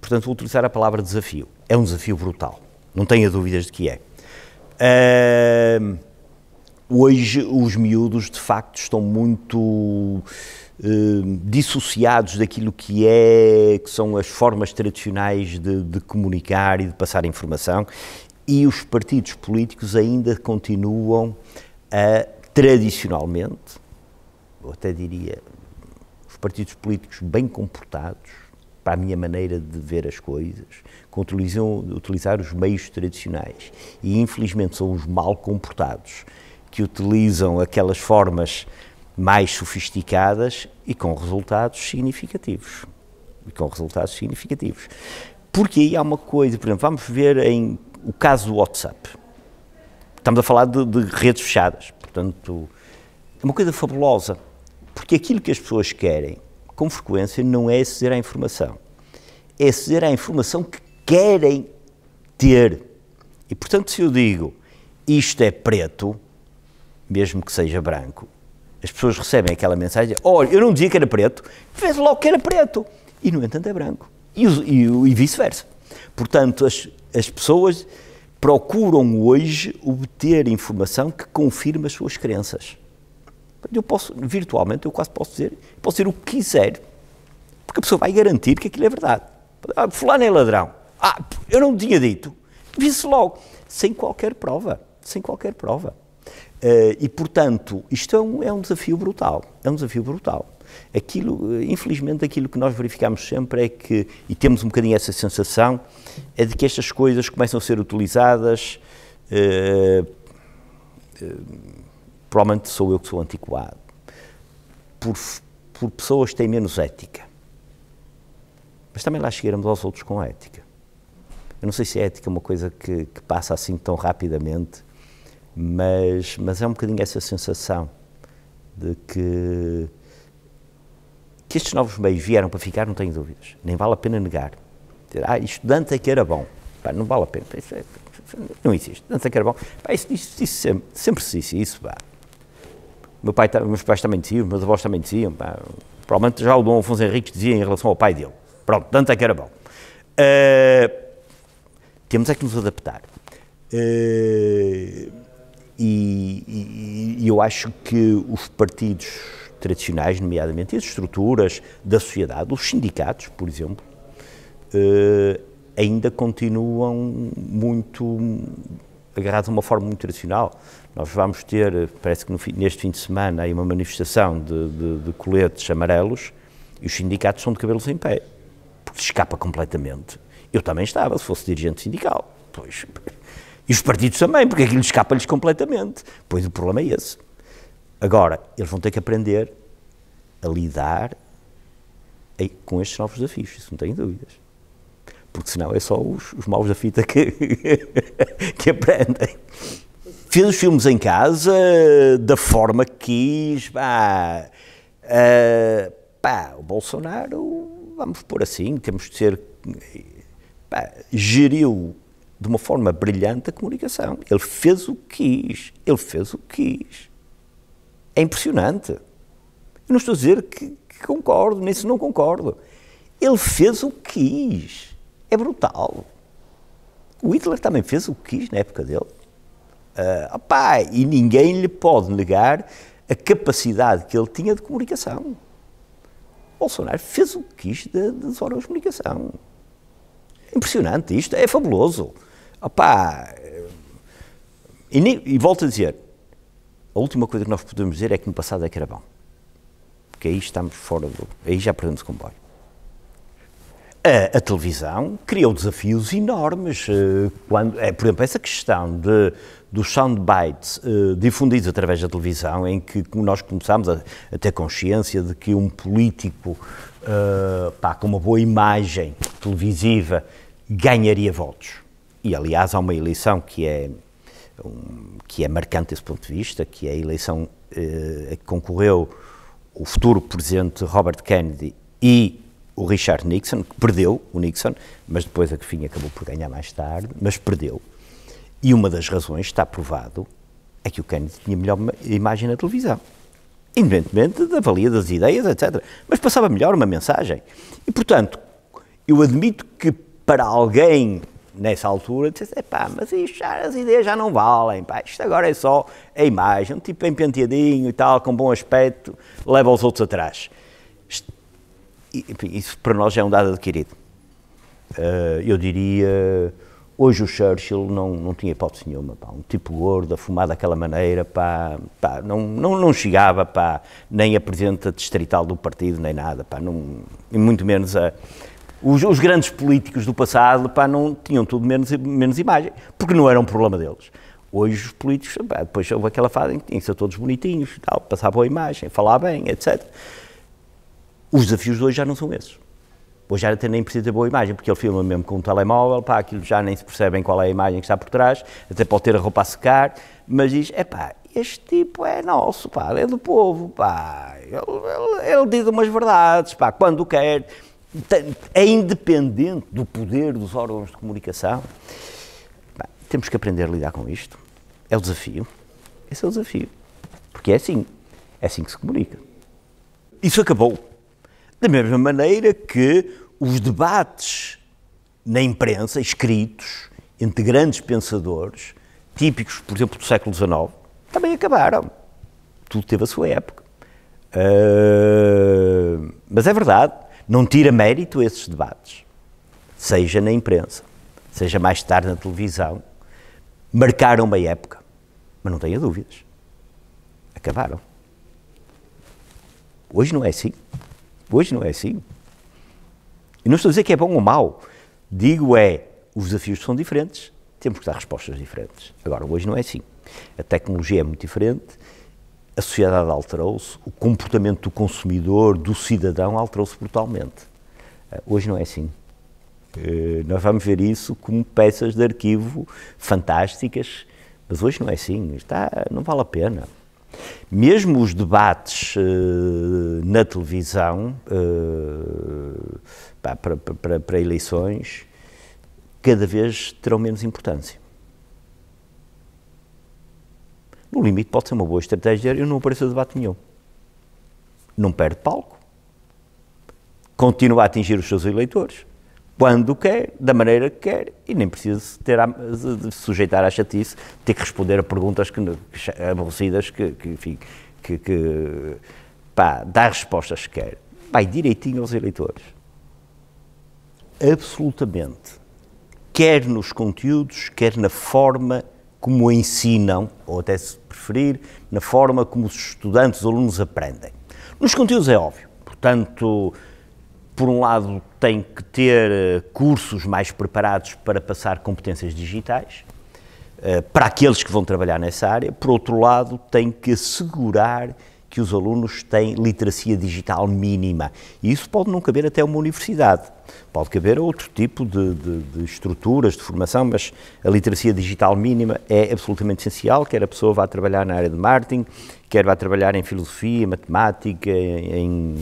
Portanto, vou utilizar a palavra desafio. É um desafio brutal. Não tenha dúvidas de que é. Uh, hoje os miúdos de facto estão muito Ehm, dissociados daquilo que é que são as formas tradicionais de, de comunicar e de passar informação e os partidos políticos ainda continuam a tradicionalmente, eu até diria, os partidos políticos bem comportados, para a minha maneira de ver as coisas, utilizam, utilizar os meios tradicionais e infelizmente são os mal comportados que utilizam aquelas formas mais sofisticadas e com resultados significativos. E com resultados significativos. Porque aí há uma coisa, por exemplo, vamos ver em o caso do WhatsApp. Estamos a falar de, de redes fechadas, portanto, é uma coisa fabulosa, porque aquilo que as pessoas querem, com frequência, não é aceder à informação, é aceder à informação que querem ter. E, portanto, se eu digo isto é preto, mesmo que seja branco, as pessoas recebem aquela mensagem, olha, eu não dizia que era preto, fez logo que era preto, e no entanto é branco, e, e, e vice-versa. Portanto, as, as pessoas procuram hoje obter informação que confirme as suas crenças. Eu posso, virtualmente, eu quase posso dizer, posso dizer o que quiser, porque a pessoa vai garantir que aquilo é verdade. Ah, fulano é ladrão. Ah, eu não tinha dito. Vi-se logo, sem qualquer prova, sem qualquer prova. Eh, e, portanto, isto é um, é um desafio brutal. É um desafio brutal. Aquilo, eh, infelizmente, aquilo que nós verificamos sempre é que, e temos um bocadinho essa sensação, é de que estas coisas começam a ser utilizadas. Eh, provavelmente sou eu que sou antiquado, por, por pessoas que têm menos ética. Mas também lá chegaremos aos outros com ética. Eu não sei se a ética é uma coisa que, que passa assim tão rapidamente mas, mas é um bocadinho essa sensação de que, que estes novos meios vieram para ficar, não tenho dúvidas. Nem vale a pena negar. Ah, estudante é que era bom. Pá, não vale a pena. É, não existe. Estudante é que era bom. Pá, isso, isso, isso sempre, sempre se disse, isso Meu pai, meus pais também diziam, meus avós também diziam. Pá, provavelmente já o Dom Afonso Henriques dizia em relação ao pai dele. Pronto, tanto é que era bom. Uh, temos é que nos adaptar. Uh, e, e, eu acho que os partidos tradicionais, nomeadamente as estruturas da sociedade, os sindicatos, por exemplo, eh, ainda continuam muito agarrados a uma forma muito tradicional. Nós vamos ter, eh, parece que no, neste fim de semana, aí uma manifestação de, de, de coletes amarelos e os sindicatos são de cabelos em pé, porque se escapa completamente. Eu também estava, se fosse dirigente sindical, pois e os partidos também, porque aquilo escapa-lhes completamente. Pois o problema é esse. Agora, eles vão ter que aprender a lidar eh, com estes novos desafios, isso não tenho dúvidas. Porque senão é só os, os maus da fita que, que aprendem. Fez os filmes em casa da forma que quis. Pá, uh, eh, pá, o Bolsonaro, vamos pôr assim, temos de ser. Eh, pá, geriu de uma forma brilhante a comunicação. Ele fez o que quis, ele fez o que quis. É impressionante. Eu não estou a dizer que, que concordo, nem se não concordo. Ele fez o que quis. É brutal. O Hitler também fez o que quis na época dele. Uh, opá, e ninguém lhe pode negar a capacidade que ele tinha de comunicação. Bolsonaro fez o que quis das horas de comunicação. Impressionante isto, é fabuloso. Opa! Eh, e, nem, e volto a dizer, a última coisa que nós podemos dizer é que no passado é que era bom. Porque aí estamos fora do. Aí já perdemos o comboio. A, a, televisão criou desafios enormes. Eh, quando, é, por exemplo, essa questão de, dos soundbites uh, difundidos através da televisão, em que nós começámos a, a ter consciência de que um político uh, pá, com uma boa imagem televisiva ganharia votos e aliás há uma eleição que é, um, que é marcante desse ponto de vista, que é a eleição eh, a que concorreu o futuro presidente Robert Kennedy e o Richard Nixon, que perdeu o Nixon, mas depois a que fim acabou por ganhar mais tarde, mas perdeu. E uma das razões, está provado, é que o Kennedy tinha melhor imagem na televisão. Independentemente da valia das ideias, etc. Mas passava melhor uma mensagem. E, portanto, eu admito que para alguém nessa altura, disse pá, mas isto já, as ideias já não valem, pá, isto agora é só a imagem, um tipo bem penteadinho e tal, com bom aspecto, leva os outros atrás. Isto, enfim, isso para nós é um dado adquirido. Uh, eu diria, hoje o Churchill não, não tinha hipótese nenhuma, pá, um tipo gordo, a fumar daquela maneira, pá, pá, não, não, não chegava, pá, nem a presidente distrital do partido, nem nada, pá, não, e muito menos a os, os, grandes políticos do passado pá, não tinham tudo menos, menos imagem, porque não era um problema deles. Hoje os políticos, pá, depois houve aquela fase em que tinham que ser todos bonitinhos, tal, passar boa imagem, falar bem, etc. Os desafios de hoje já não são esses. Hoje já até nem precisa ter boa imagem, porque ele filma mesmo com um telemóvel, pá, aquilo já nem se percebem qual é a imagem que está por trás, até pode ter a roupa a secar, mas diz, é pá, este tipo é nosso, pá, é do povo, pá, ele, ele, ele diz umas verdades, pá, quando quer é independente do poder dos órgãos de comunicação. Bem, temos que aprender a lidar com isto. É o desafio. Esse é o desafio. Porque é assim. É assim que se comunica. Isso acabou. Da mesma maneira que os debates na imprensa, escritos, entre grandes pensadores, típicos, por exemplo, do século XIX, também acabaram. Tudo teve a sua época. Uh, mas é verdade não tira mérito esses debates, seja na imprensa, seja mais tarde na televisão, marcaram uma época, mas não tenha dúvidas, acabaram. Hoje não é assim. Hoje não é assim. E não estou a dizer que é bom ou mau. Digo é, os desafios são diferentes, temos que dar respostas diferentes. Agora, hoje não é assim. A tecnologia é muito diferente, a sociedade alterou-se, o comportamento do consumidor, do cidadão, alterou-se brutalmente. Eh, hoje não é assim. Eh, nós vamos ver isso como peças de arquivo fantásticas, mas hoje não é assim. Está, não vale a pena. Mesmo os debates eh, na televisão, para, para, para eleições, cada vez terão menos importância. No limite, pode ser uma boa estratégia, e não apareça a debate nenhum. Não perde palco. Continua a atingir os seus eleitores, quando quer, da maneira que quer, e nem precisa ter a, sujeitar à chatice, ter que responder a perguntas que, que, aborrecidas, que, que, enfim, que, que pá, dá respostas que quer. Vai direitinho aos eleitores. Absolutamente. Quer nos conteúdos, quer na forma como ensinam, ou até se preferir, na forma como os estudantes, os alunos aprendem. Nos conteúdos é óbvio, portanto, por um lado, tem que ter eh, cursos mais preparados para passar competências digitais, eh, para aqueles que vão trabalhar nessa área, por outro lado, tem que assegurar que os alunos têm literacia digital mínima. E isso pode não caber até uma universidade, pode caber a outro tipo de, de, de, estruturas de formação, mas a literacia digital mínima é absolutamente essencial, quer a pessoa vá trabalhar na área de marketing, quer vá trabalhar em filosofia, em matemática, em,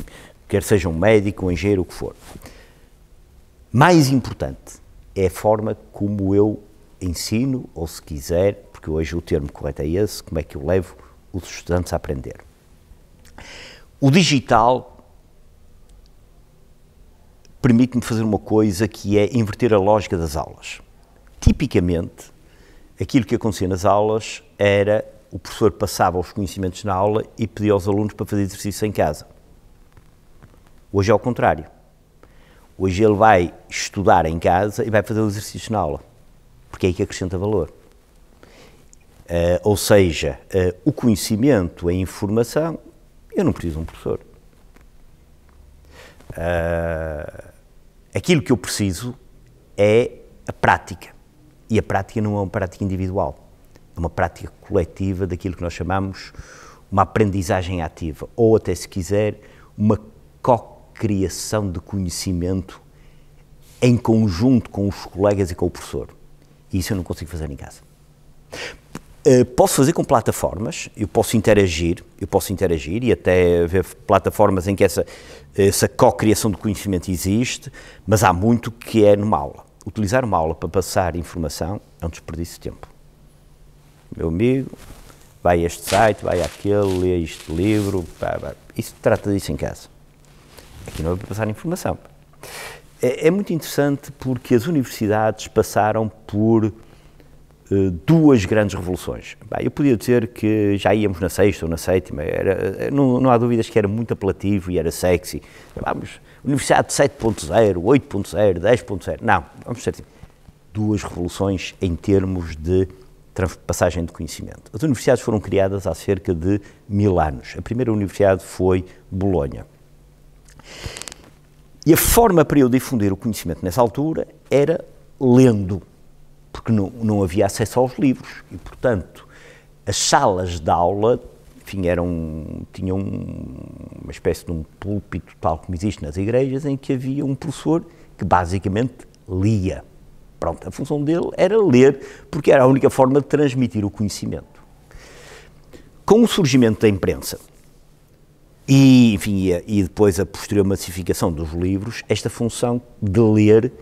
quer seja um médico, um engenheiro, o que for. Mais importante é a forma como eu ensino, ou se quiser, porque hoje o termo correto é esse, como é que eu levo os estudantes a aprender. O digital permite-me fazer uma coisa que é inverter a lógica das aulas. Tipicamente, aquilo que acontecia nas aulas era o professor passava os conhecimentos na aula e pedia aos alunos para fazer exercício em casa. Hoje é o contrário. Hoje ele vai estudar em casa e vai fazer o exercício na aula, porque é aí que acrescenta valor. Uh, ou seja, uh, o conhecimento, a informação eu não preciso de um professor. Uh, aquilo que eu preciso é a prática. E a prática não é uma prática individual, é uma prática coletiva daquilo que nós chamamos uma aprendizagem ativa, ou até se quiser, uma co-criação de conhecimento em conjunto com os colegas e com o professor. E isso eu não consigo fazer em casa. Eh, posso fazer com plataformas, eu posso interagir, eu posso interagir e até haver plataformas em que essa, essa co-criação de conhecimento existe, mas há muito que é numa aula. Utilizar uma aula para passar informação é um desperdício de tempo. Meu amigo, vai a este site, vai àquele, lê este livro, pá, pá. isso trata disso em casa. Aqui não é para passar informação. É, é muito interessante porque as universidades passaram por eh, duas grandes revoluções. Bem, eu podia dizer que já íamos na sexta ou na sétima, era, eh, não, não há dúvidas que era muito apelativo e era sexy. Vamos, Universidade 7.0, 8.0, 10.0. Não, vamos ser assim. Duas revoluções em termos de passagem de conhecimento. As universidades foram criadas há cerca de mil anos. A primeira universidade foi Bolonha. E a forma para eu difundir o conhecimento nessa altura era lendo porque não, não havia acesso aos livros e, portanto, as salas de aula enfim, eram, tinham uma espécie de um púlpito, tal como existe nas igrejas, em que havia um professor que basicamente lia. Pronto, a função dele era ler, porque era a única forma de transmitir o conhecimento. Com o surgimento da imprensa e, enfim, e depois a posterior massificação dos livros, esta função de ler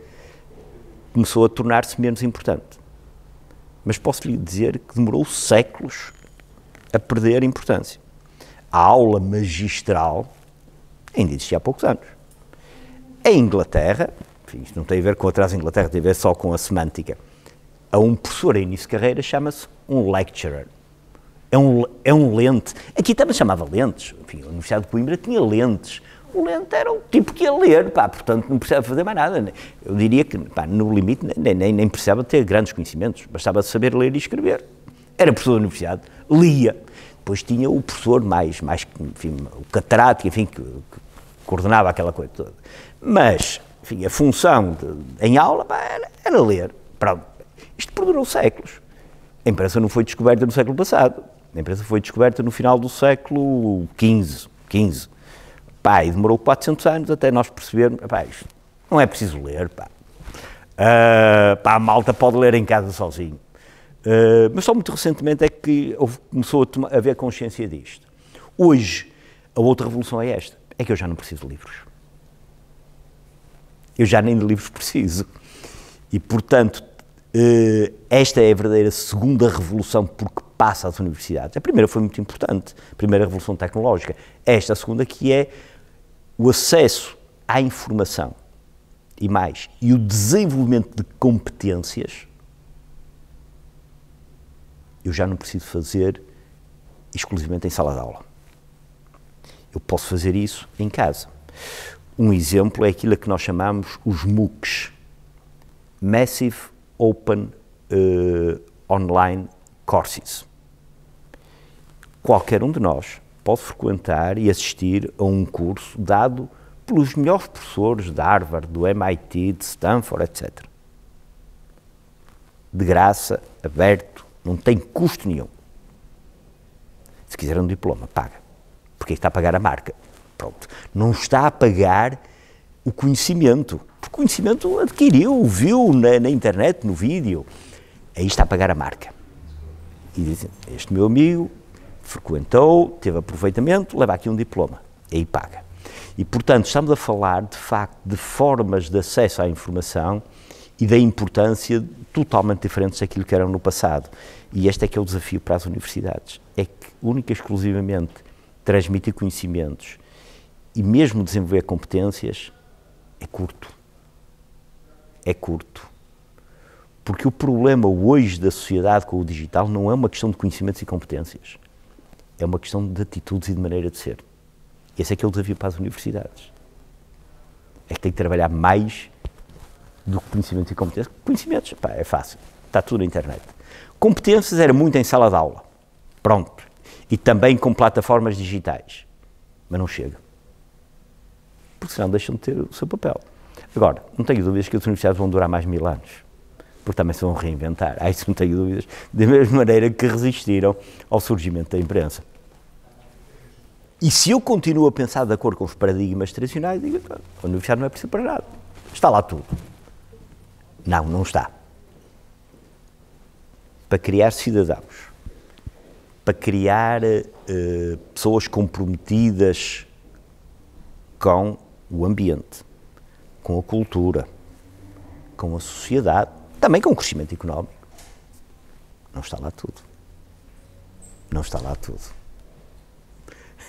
começou a tornar-se menos importante. Mas posso lhe dizer que demorou séculos a perder importância. A aula magistral ainda existia há poucos anos. Em Inglaterra, enfim, isto não tem a ver com atrás da Inglaterra, tem a ver só com a semântica. A um professor em início de carreira chama-se um lecturer. É um, é um lente. Aqui também chamava lentes. Enfim, a Universidade de Coimbra tinha lentes suculento era o tipo que ia ler, pá, portanto não precisava fazer mais nada. Eu diria que, pá, no limite, nem, nem, nem precisava ter grandes conhecimentos, bastava saber ler e escrever. Era professor da universidade, lia. Depois tinha o professor mais, mais enfim, o catedrático, enfim, que, que, coordenava aquela coisa toda. Mas, enfim, a função de, em aula pá, era, era ler. Pronto. Isto perdurou séculos. A imprensa não foi descoberta no século passado. A imprensa foi descoberta no final do século XV. XV pá, e demorou 400 anos até nós percebermos, pá, isto não é preciso ler, pá. Uh, pá, a malta pode ler em casa sozinho. Uh, mas só muito recentemente é que houve, começou a, haver consciência disto. Hoje, a outra revolução é esta, é que eu já não preciso de livros. Eu já nem de livros preciso. E, portanto, uh, esta é a verdadeira segunda revolução, porque passa às universidades. A primeira foi muito importante, a primeira revolução tecnológica. Esta a segunda que é o acesso à informação e mais, e o desenvolvimento de competências, eu já não preciso fazer exclusivamente em sala de aula. Eu posso fazer isso em casa. Um exemplo é aquilo que nós chamamos os MOOCs Massive Open uh, Online Courses. Qualquer um de nós pode frequentar e assistir a um curso dado pelos melhores professores de Harvard, do MIT, de Stanford, etc. De graça, aberto, não tem custo nenhum. Se quiser um diploma, paga. Porque é está a pagar a marca. Pronto. Não está a pagar o conhecimento. Porque o conhecimento adquiriu, viu na, na internet, no vídeo. Aí está a pagar a marca. E dizem, este meu amigo frequentou, teve aproveitamento, leva aqui um diploma, aí paga. E, portanto, estamos a falar, de facto, de formas de acesso à informação e da importância totalmente diferentes daquilo que eram no passado. E este é que é o desafio para as universidades, é que única e exclusivamente transmitir conhecimentos e mesmo desenvolver competências é curto. É curto. Porque o problema hoje da sociedade com o digital não é uma questão de conhecimentos e competências. É uma questão de atitudes e de maneira de ser. Esse é que é o desafio para as universidades. É que tem que trabalhar mais do que conhecimentos e competências. Conhecimentos, pá, é fácil. Está tudo na internet. Competências era muito em sala de aula. Pronto. E também com plataformas digitais. Mas não chega. Porque senão deixam de ter o seu papel. Agora, não tenho dúvidas que as universidades vão durar mais mil anos porque também se vão reinventar, ah, isso não tenho dúvidas, da mesma maneira que resistiram ao surgimento da imprensa. E se eu continuo a pensar de acordo com os paradigmas tradicionais, digo, a universidade não é preciso para nada, está lá tudo. Não, não está. Para criar cidadãos, para criar uh, pessoas comprometidas com o ambiente, com a cultura, com a sociedade, também com o crescimento económico. Não está lá tudo. Não está lá tudo.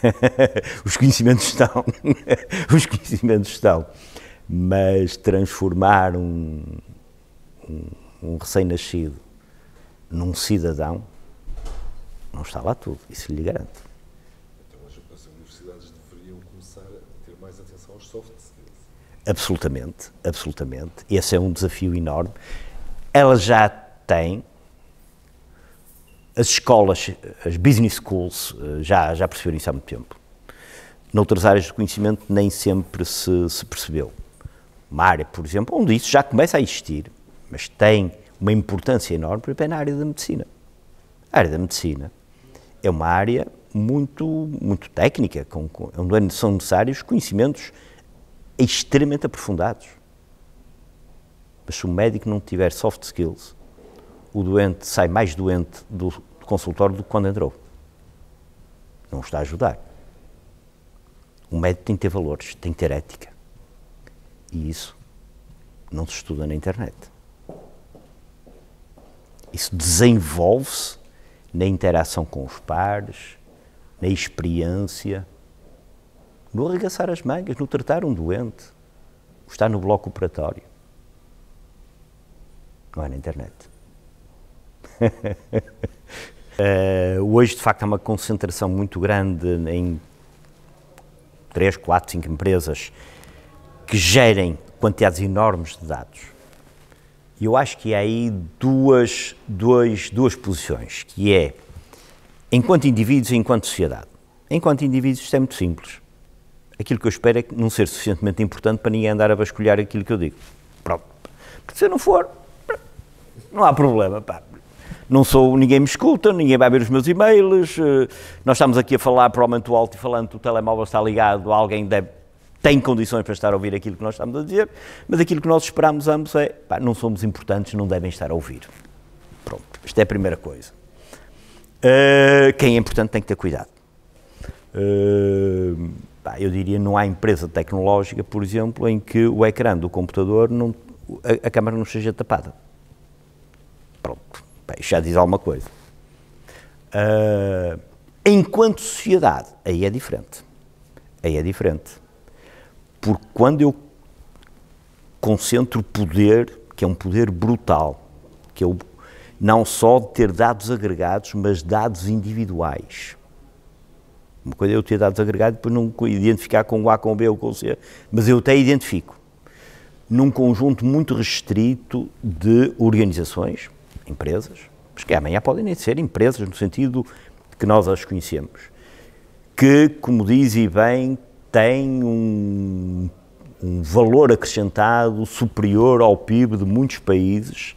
Os conhecimentos estão. Os conhecimentos estão. Mas transformar um, um, um recém-nascido num cidadão não está lá tudo. Isso lhe garanto. Então as, as universidades deveriam começar a ter mais atenção aos soft skills. Absolutamente, absolutamente. Esse é um desafio enorme ela já tem as escolas, as business schools, eh, já, já perceberam isso há muito tempo. Noutras áreas de conhecimento nem sempre se, se percebeu. Uma área, por exemplo, onde isso já começa a existir, mas tem uma importância enorme, por exemplo, é na área da medicina. A área da medicina é uma área muito, muito técnica, com, com, onde é, são necessários conhecimentos extremamente aprofundados mas se o médico não tiver soft skills, o doente sai mais doente do consultório do que quando entrou. Não está a ajudar. O médico tem que ter valores, tem que ter ética. E isso não se estuda na internet. Isso desenvolve-se na interação com os pares, na experiência, no arregaçar as mangas, no tratar um doente, estar no bloco operatório não é, internet. uh, hoje, de facto, há uma concentração muito grande em três, quatro, cinco empresas que gerem quantidades enormes de dados. E eu acho que há aí duas, duas, duas posições, que é enquanto indivíduos e enquanto sociedade. Enquanto indivíduos isto é muito simples. Aquilo que eu espero é não ser suficientemente importante para ninguém andar a vasculhar aquilo que eu digo. Pronto. Porque se eu não for, não há problema, pá. Não sou, ninguém me escuta, ninguém vai ver os meus e-mails, eh, nós estamos aqui a falar para o momento alto e falando do o telemóvel está ligado, alguém deve, tem condições para estar a ouvir aquilo que nós estamos a dizer, mas aquilo que nós esperamos ambos é, pá, não somos importantes, não devem estar a ouvir. Pronto, isto é a primeira coisa. Uh, quem é importante tem que ter cuidado. Uh, pá, eu diria, não há empresa tecnológica, por exemplo, em que o ecrã do computador, não, a, a câmara não seja tapada. Pronto, bem, já diz alguma coisa. Uh, enquanto sociedade, aí é diferente. Aí é diferente. Porque quando eu concentro poder, que é um poder brutal, que é o, não só de ter dados agregados, mas dados individuais. Uma coisa é eu ter dados agregados e depois não identificar com o A, com o B ou com o C, mas eu até identifico. Num conjunto muito restrito de organizações, empresas, mas que amanhã podem ser empresas no sentido que nós as conhecemos, que, como diz e bem, têm um, um valor acrescentado superior ao PIB de muitos países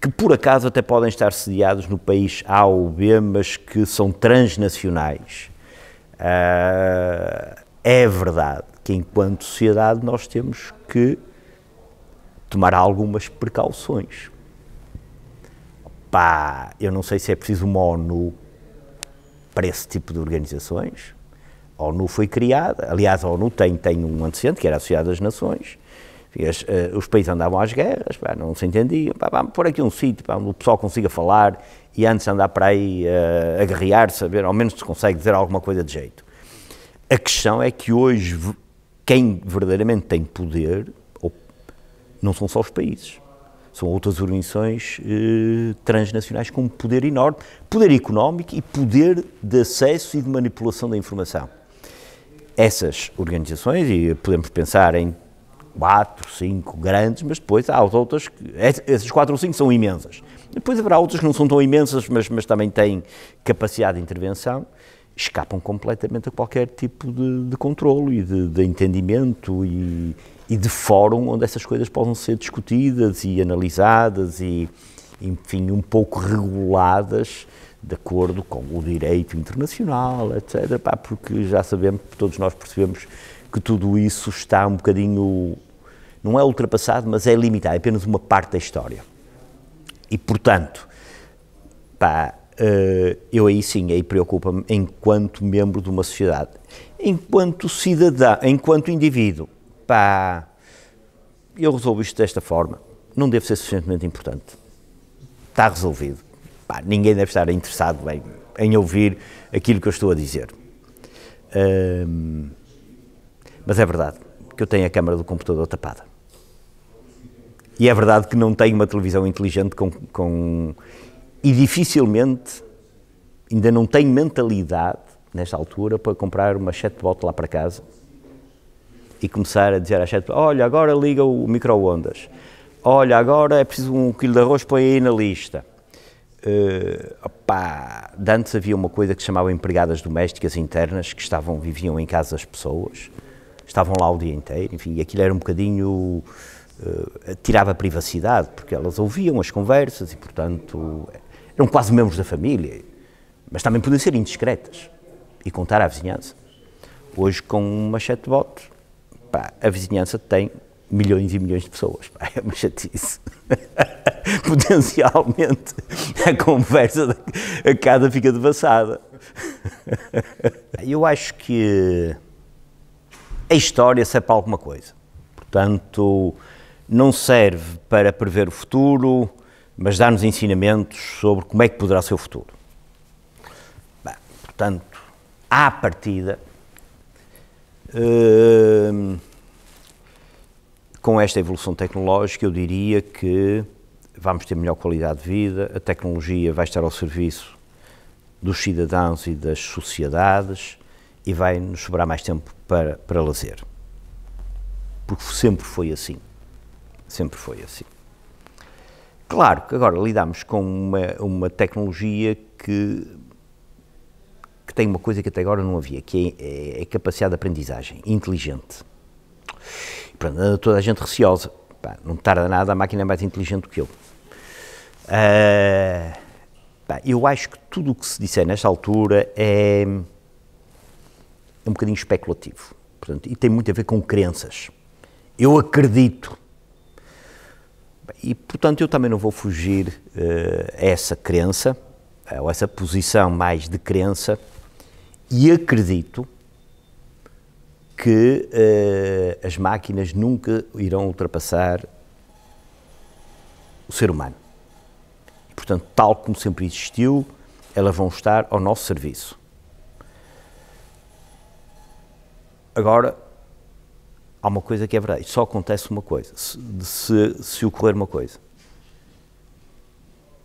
que por acaso até podem estar sediados no país A ou B, mas que são transnacionais. Uh, é verdade que, enquanto sociedade, nós temos que tomar algumas precauções pá, eu não sei se é preciso uma ONU para esse tipo de organizações. A ONU foi criada, aliás, a ONU tem, tem um antecedente, que era a Sociedade das Nações. As, uh, os países andavam às guerras, pá, não se entendiam, pá, vamos pôr aqui um sítio pá, o pessoal consiga falar e antes andar para aí uh, eh, a guerrear, saber, ao menos se consegue dizer alguma coisa de jeito. A questão é que hoje quem verdadeiramente tem poder não são só os países são outras organizações eh, transnacionais com um poder enorme, poder económico e poder de acesso e de manipulação da informação. Essas organizações, e podemos pensar em quatro, cinco grandes, mas depois há outras, essas quatro ou cinco são imensas. Depois haverá outras que não são tão imensas, mas, mas também têm capacidade de intervenção, escapam completamente a qualquer tipo de, de controlo e de, de entendimento e, e de fórum onde essas coisas possam ser discutidas e analisadas e, enfim, um pouco reguladas de acordo com o direito internacional, etc. Pá, porque já sabemos, todos nós percebemos que tudo isso está um bocadinho, não é ultrapassado, mas é limitado, é apenas uma parte da história. E, portanto, pá, eh, eu aí sim, aí preocupa-me enquanto membro de uma sociedade. Enquanto cidadão, enquanto indivíduo, pá, eu resolvo isto desta forma, não deve ser suficientemente importante. Está resolvido. Pá, ninguém deve estar interessado em, em ouvir aquilo que eu estou a dizer. Hum, mas é verdade que eu tenho a câmara do computador tapada. E é verdade que não tenho uma televisão inteligente com, com e dificilmente ainda não tenho mentalidade nesta altura para comprar uma chatbot lá para casa e começar a dizer à sete, olha, agora liga o micro-ondas, olha, agora é preciso um quilo de arroz, põe aí na lista. Uh, opá, antes havia uma coisa que se chamava empregadas domésticas internas, que estavam, viviam em casa das pessoas, estavam lá o dia inteiro, enfim, aquilo era um bocadinho... Uh, tirava a privacidade, porque elas ouviam as conversas e, portanto, eram quase membros da família, mas também podiam ser indiscretas e contar à vizinhança. Hoje, com uma chatbot, Pá, a vizinhança tem milhões e milhões de pessoas. Pá, é uma chatice. Potencialmente a conversa a cada fica devassada. Eu acho que a história serve para alguma coisa. Portanto, não serve para prever o futuro, mas dá-nos ensinamentos sobre como é que poderá ser o futuro. Bem, portanto, à partida, com esta evolução tecnológica, eu diria que vamos ter melhor qualidade de vida, a tecnologia vai estar ao serviço dos cidadãos e das sociedades e vai nos sobrar mais tempo para, para lazer. Porque sempre foi assim. Sempre foi assim. Claro que agora lidamos com uma, uma tecnologia que tem uma coisa que até agora não havia, que é, é, é capacidade de aprendizagem, inteligente. Pronto, toda a gente receosa. Pá, não tarda nada, a máquina é mais inteligente do que eu. Uh, pá, eu acho que tudo o que se disser nesta altura é, é um bocadinho especulativo. Portanto, e tem muito a ver com crenças. Eu acredito. E, portanto, eu também não vou fugir uh, a essa crença, ou essa posição mais de crença, e acredito que uh, as máquinas nunca irão ultrapassar o ser humano. E, portanto, tal como sempre existiu, elas vão estar ao nosso serviço. Agora, há uma coisa que é verdade: só acontece uma coisa, se, se, se ocorrer uma coisa.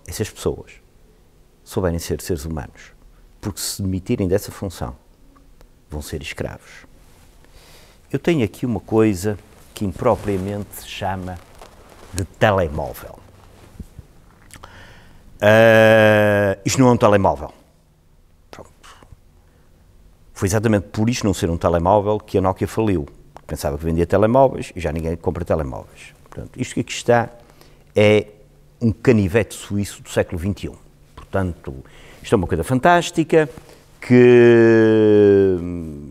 Essas pessoas souberem ser seres humanos porque se demitirem dessa função, vão ser escravos. Eu tenho aqui uma coisa que impropriamente se chama de telemóvel. Uh, isto não é um telemóvel. Pronto. Foi exatamente por isto não ser um telemóvel que a Nokia faliu. Pensava que vendia telemóveis e já ninguém compra telemóveis. Portanto, isto que aqui está é um canivete suíço do século XXI. Portanto, isto é uma coisa fantástica que hum,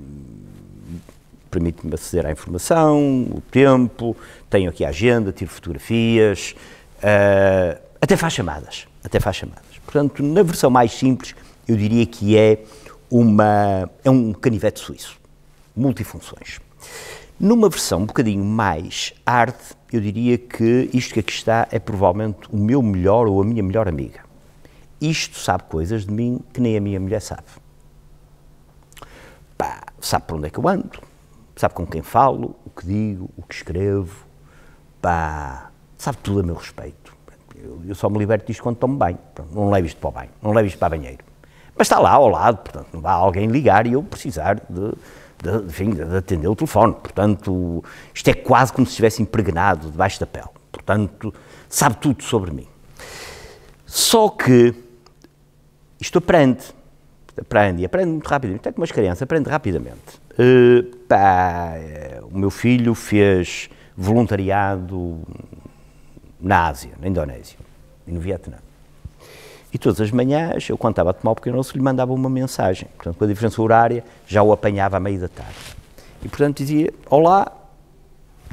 permite-me aceder à informação, o tempo, tenho aqui a agenda, tiro fotografias, uh, até faz chamadas, até faz chamadas. Portanto, na versão mais simples, eu diria que é uma é um canivete suíço, multifunções. Numa versão um bocadinho mais hard, eu diria que isto que aqui está é provavelmente o meu melhor ou a minha melhor amiga isto sabe coisas de mim que nem a minha mulher sabe. Pá, sabe por onde é que eu ando, sabe com quem falo, o que digo, o que escrevo, pá, sabe tudo a meu respeito. Eu, eu só me liberto disto quando tomo bem. Pronto, não levo isto para o banho, não levo isto para o banheiro. Mas está lá ao lado, portanto, não vá alguém ligar e eu precisar de, de, enfim, de atender o telefone. Portanto, isto é quase como se estivesse impregnado debaixo da pele. Portanto, sabe tudo sobre mim. Só que isto aprende. Aprende, aprende muito rápido. Até com as crianças, aprende rapidamente. Uh, pá, eh, o meu filho fez voluntariado na Ásia, na Indonésia e no Vietnã. E todas as manhãs, eu quando estava a tomar o pequeno almoço, lhe mandava uma mensagem. Portanto, com a diferença horária, já o apanhava à meia da tarde. E, portanto, dizia, olá,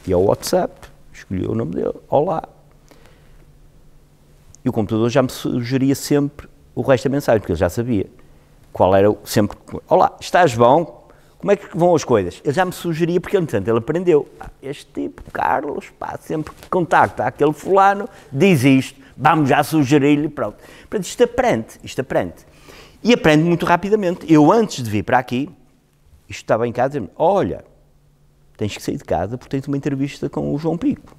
ia ao WhatsApp, escolheu o nome dele, olá. E o computador já me sugeria sempre o resto da mensagem, porque ele já sabia qual era o, sempre. Olá, estás bom? Como é que vão as coisas? Ele já me sugeria, porque entretanto ele aprendeu. Ah, este tipo, Carlos, pá, sempre que contacta aquele fulano, diz isto, vamos já sugerir-lhe, pronto. Portanto, isto aprende, isto aprende. E aprende muito rapidamente. Eu, antes de vir para aqui, isto estava em casa, olha, tens que sair de casa porque tens uma entrevista com o João Pico.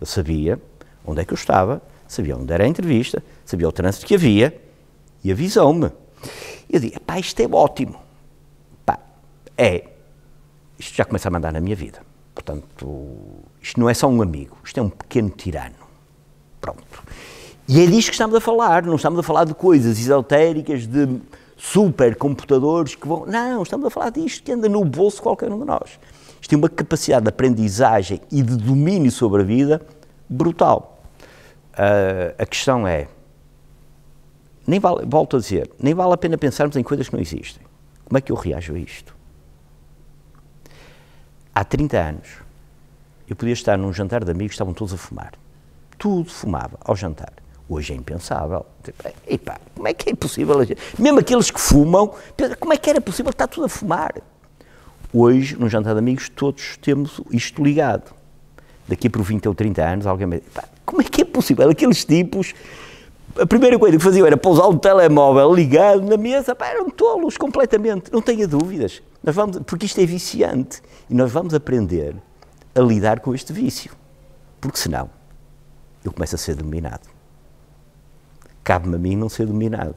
Ele sabia onde é que eu estava, sabia onde era a entrevista, sabia o trânsito que havia e avisou-me. Eu disse, pá, isto é ótimo. Pá, é. Isto já começa a mandar na minha vida. Portanto, isto não é só um amigo, isto é um pequeno tirano. Pronto. E é disto que estamos a falar, não estamos a falar de coisas esotéricas, de supercomputadores que vão. Não, estamos a falar disto que anda no bolso de qualquer um de nós. Isto tem uma capacidade de aprendizagem e de domínio sobre a vida brutal. Uh, a questão é, nem vale, volto a dizer, nem vale a pena pensarmos em coisas que não existem. Como é que eu reajo a isto? Há 30 anos, eu podia estar num jantar de amigos, estavam todos a fumar. Tudo fumava ao jantar. Hoje é impensável. Tipo, epá, como é que é possível? Mesmo aqueles que fumam, como é que era possível estar tudo a fumar? Hoje, num jantar de amigos, todos temos isto ligado. Daqui por 20 ou 30 anos, alguém me diz, como é que é possível? Aqueles tipos. A primeira coisa que faziam era pousar um telemóvel ligado na mesa. Pá, eram tolos completamente, não tenha dúvidas. Nós vamos, porque isto é viciante e nós vamos aprender a lidar com este vício. Porque senão eu começo a ser dominado. Cabe-me a mim não ser dominado.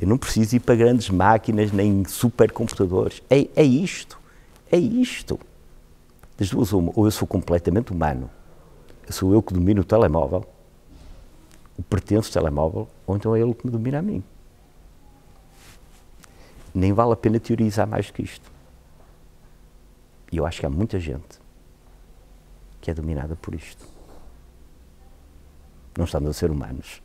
Eu não preciso ir para grandes máquinas nem supercomputadores. É, é isto. É isto. Das duas, uma. Ou eu sou completamente humano sou eu que domino o telemóvel, o pertenço telemóvel, ou então é ele que me domina a mim. Nem vale a pena teorizar mais do que isto. E eu acho que há muita gente que é dominada por isto. Não estamos a ser humanos,